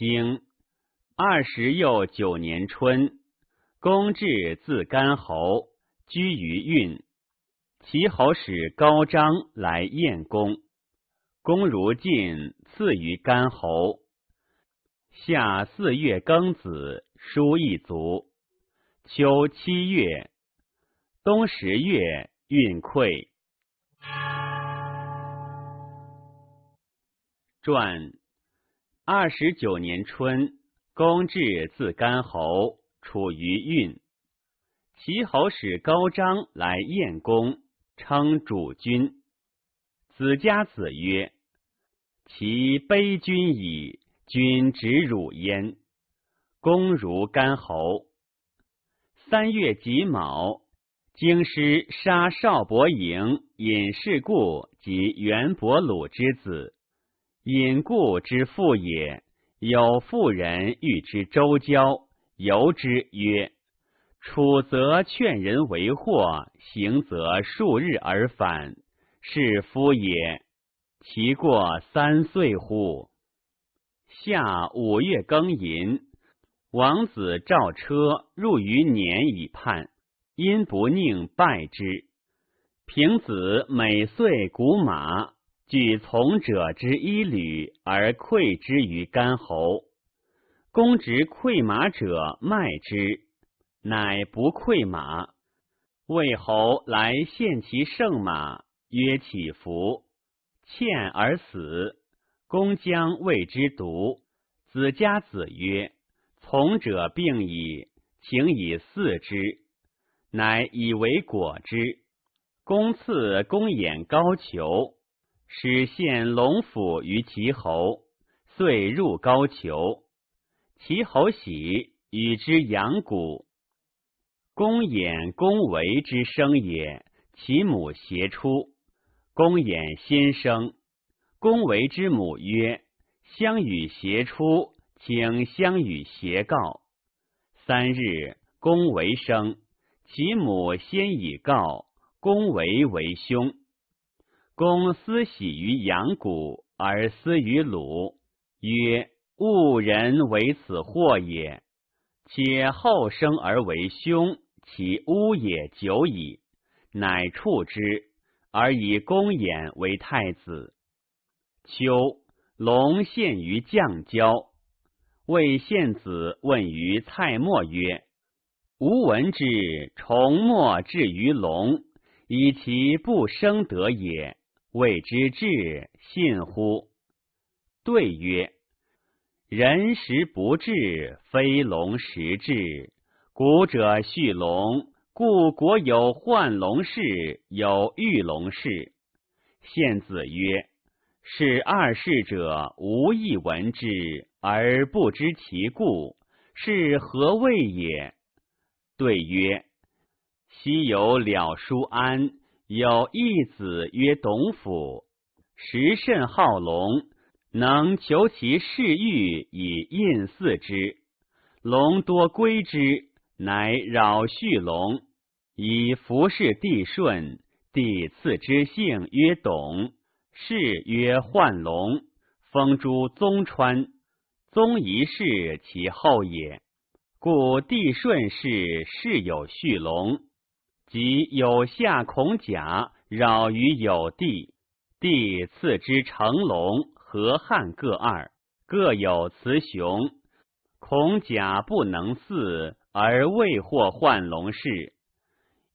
经二十又九年春，公至自干侯，居于运。齐侯使高张来宴公，公如晋，赐于干侯。夏四月庚子，书一卒。秋七月，冬十月，运溃。传。二十九年春，公至自干侯，处于郓。齐侯使高张来宴公，称主君。子家子曰：“其卑君矣，君执汝焉。”公如干侯。三月己卯，京师杀少伯营尹世固及元伯鲁之子。引故之父也，有妇人欲之周交，由之曰：“楚则劝人为祸，行则数日而返，是夫也。其过三岁乎？”夏五月庚寅，王子召车入于年以叛，因不宁败之。平子每岁鼓马。举从者之一履而溃之于干侯，公执溃马者卖之，乃不溃马。魏侯来献其圣马，曰：“起伏，欠而死。公将谓之毒。子家子曰：“从者病矣，请以四之。”乃以为果之。公赐公掩高俅。使献龙府于齐侯，遂入高俅。齐侯喜，与之阳谷。公衍、公维之生也，其母携出。公衍先生，公为之母曰：“相与携出，请相与偕告。”三日，公为生，其母先已告，公为为兄。公思喜于阳谷，而思于鲁，曰：“吾人为此祸也。且后生而为兄，其污也久矣，乃处之，而以公衍为太子。”秋，龙献于绛郊。魏献子问于蔡墨曰：“吾闻之，虫莫至于龙，以其不生得也。”谓之至信乎？对曰：人时不至，非龙时至。古者蓄龙，故国有幻龙氏，有玉龙氏。献子曰：是二世者，无一闻之而不知其故，是何谓也？对曰：昔有了叔安。有一子曰董甫，食甚好龙，能求其嗜欲以印祀之，龙多归之，乃扰畜龙，以服侍帝舜。帝赐之姓曰董，氏曰幻龙，封诸宗川。宗一世其后也，故帝舜氏氏有续龙。即有夏孔甲扰于有地，地赐之成龙、河汉各二，各有雌雄。孔甲不能祀，而未获幻龙氏。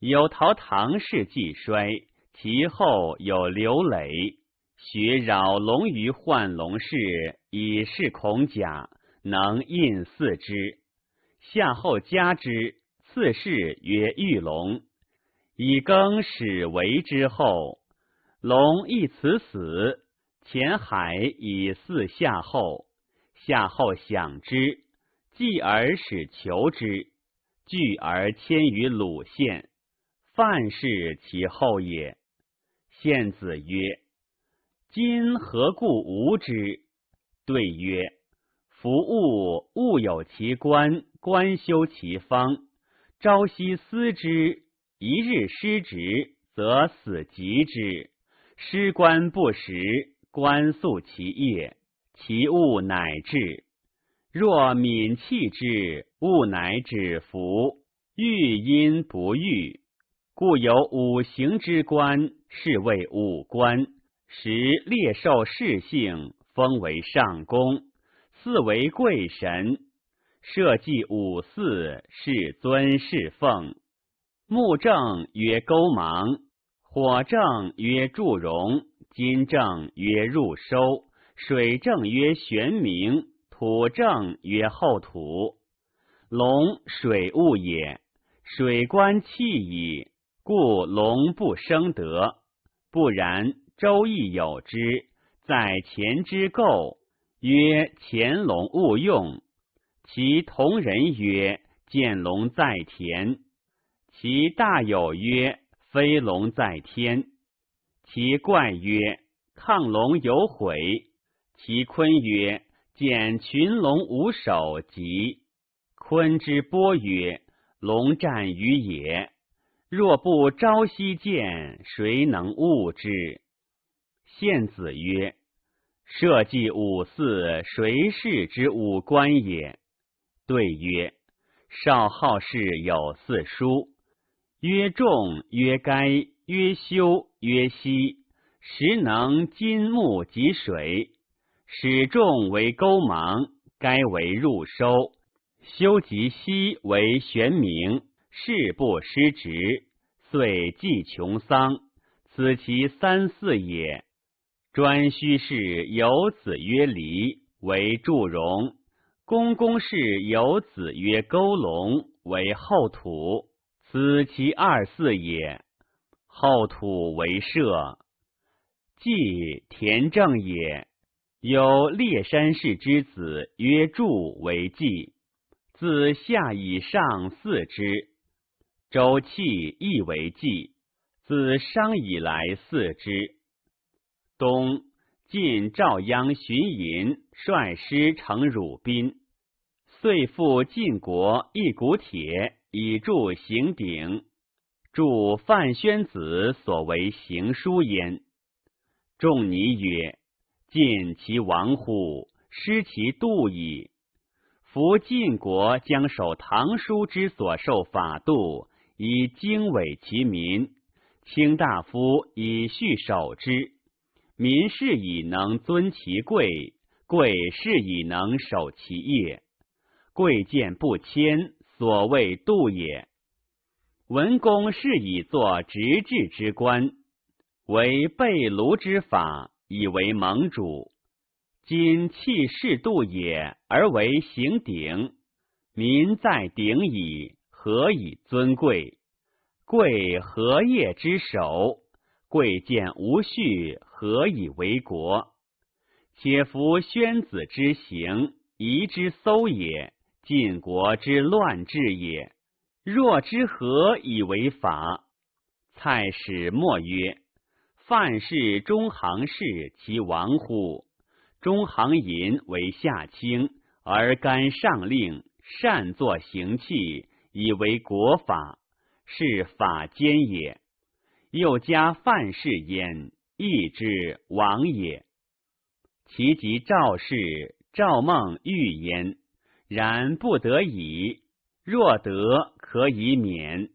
有陶唐氏继衰，其后有刘磊，学扰龙于幻龙氏，以示孔甲能印祀之。夏后加之，赐氏曰玉龙。以更始为之后，龙一辞死，前海以祀夏后。夏后享之，继而使求之，聚而迁于鲁县。范氏其后也。献子曰：“今何故无之？”对曰：“夫物物有其官，官修其方，朝夕思之。”一日失职，则死及之；失官不食，官宿其业，其物乃至。若敏弃之，物乃至服。欲因不欲，故有五行之官，是谓五官。时列受世性，封为上公，四为贵神，社稷五祀，是尊是奉。木正曰勾芒，火正曰祝融，金正曰入收，水正曰玄冥，土正曰后土。龙，水物也，水官气矣，故龙不生德。不然，《周易》有之，在前之构曰潜龙勿用，其同人曰见龙在田。其大有曰飞龙在天，其冠曰亢龙有悔，其坤曰见群龙无首及坤之波曰龙战于野。若不朝夕见，谁能悟之？献子曰：社稷五祀，谁是之五官也？对曰：少好事有四书。曰重，曰该，曰修，曰息。时能金木及水，使重为钩芒，该为入收，修及息为玄冥，事不失职，遂祭穷桑。此其三四也。颛顼氏有子曰黎，为祝融；公公氏有子曰勾龙，为后土。子其二四也，后土为社，祭田正也。有烈山氏之子曰柱为祭，自夏以上祀之。周弃亦为祭，自商以来祀之。东晋赵鞅巡营，率师成汝滨，遂负晋国一古铁。以著行鼎，著范宣子所为行书焉。仲尼曰：“晋其亡乎？失其度矣。夫晋国将守唐书之所受法度，以经纬其民，卿大夫以序守之，民士以能尊其贵，贵士以能守其业，贵贱不迁。”所谓度也，文公是以作直至之官，为备庐之法，以为盟主。今弃士度也，而为行鼎，民在鼎矣，何以尊贵？贵何业之守？贵贱无序，何以为国？且夫宣子之行，宜之搜也。晋国之乱治也，若之何以为法？蔡氏莫曰：“范氏中行氏其亡乎？中行寅为下卿，而干上令，擅作刑器，以为国法，是法奸也。又加范氏焉，亦之亡也。其及赵氏，赵孟玉焉。”然不得已，若得可以免。